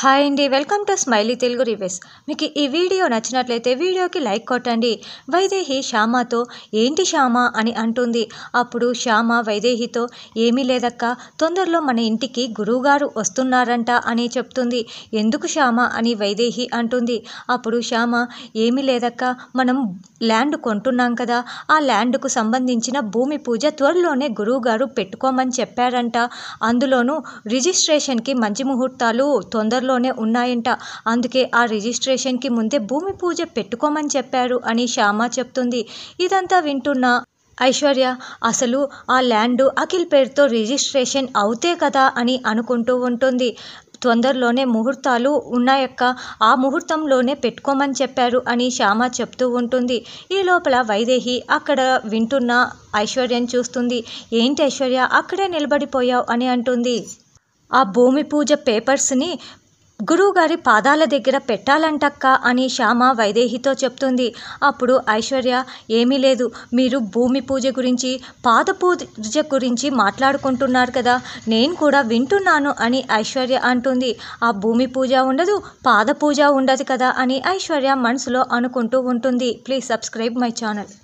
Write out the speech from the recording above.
hi అండి welcome to smiley Telugu reviews మీకు ఈ వీడియో నచ్చినట్లయితే వీడియోకి లైక్ కొట్టండి వైదేహి శ్యామతో ఏంటి శ్యామ అని అంటుంది అప్పుడు శ్యామ వైదేహితో ఏమీ లేదక్క తొందరలో మన ఇంటికి గురువుగారు వస్తున్నారంట అని చెప్తుంది ఎందుకు శ్యామ అని వైదేహి అంటుంది అప్పుడు శ్యామ ఏమీ లేదక్క మనం ల్యాండ్ కొంటున్నాం కదా ఆ ల్యాండ్కు సంబంధించిన భూమి పూజ త్వరలోనే గురువుగారు పెట్టుకోమని చెప్పారంట అందులోనూ రిజిస్ట్రేషన్కి మంచి ముహూర్తాలు తొందర దగ్గరలోనే ఉన్నాయంట అందుకే ఆ రిజిస్ట్రేషన్కి ముందే భూమి పూజ పెట్టుకోమని చెప్పారు అని శ్యామ చెప్తుంది ఇదంతా వింటున్న ఐశ్వర్య అసలు ఆ ల్యాండ్ అఖిల్ పేరుతో రిజిస్ట్రేషన్ అవుతే కదా అని అనుకుంటూ ఉంటుంది తొందరలోనే ముహూర్తాలు ఉన్నాయక్క ఆ ముహూర్తంలోనే పెట్టుకోమని చెప్పారు అని శ్యామ చెప్తూ ఉంటుంది ఈ లోపల వైదేహి అక్కడ వింటున్న ఐశ్వర్యని చూస్తుంది ఏంటి ఐశ్వర్య అక్కడే నిలబడిపోయావు అని అంటుంది ఆ భూమి పూజ పేపర్స్ని గురువుగారి పాదాల దగ్గర పెట్టాలంటక్క అని శ్యామ వైదేహితో చెప్తుంది అప్పుడు ఐశ్వర్య ఏమీ లేదు మీరు భూమి పూజ గురించి పాద పూజ గురించి మాట్లాడుకుంటున్నారు కదా నేను కూడా వింటున్నాను అని ఐశ్వర్య అంటుంది ఆ భూమి పూజ ఉండదు పాద పూజ ఉండదు కదా అని ఐశ్వర్య మనసులో అనుకుంటూ ఉంటుంది ప్లీజ్ సబ్స్క్రైబ్ మై ఛానల్